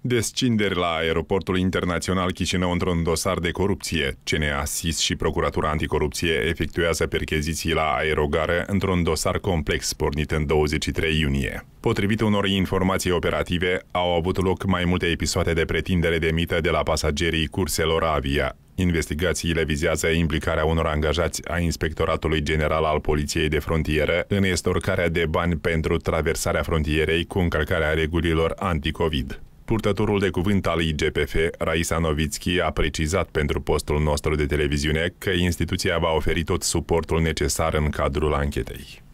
Descinderi la aeroportul internațional Chișinău într-un dosar de corupție. CNA SIS și Procuratura Anticorupție efectuează percheziții la aerogară într-un dosar complex pornit în 23 iunie. Potrivit unor informații operative, au avut loc mai multe episoade de pretindere de mită de la pasagerii curselor avia. Investigațiile vizează implicarea unor angajați a Inspectoratului General al Poliției de Frontieră în estorcarea de bani pentru traversarea frontierei cu încălcarea regulilor anticovid. Purtătorul de cuvânt al IGPF, Raisa Novitski, a precizat pentru postul nostru de televiziune că instituția va oferi tot suportul necesar în cadrul anchetei.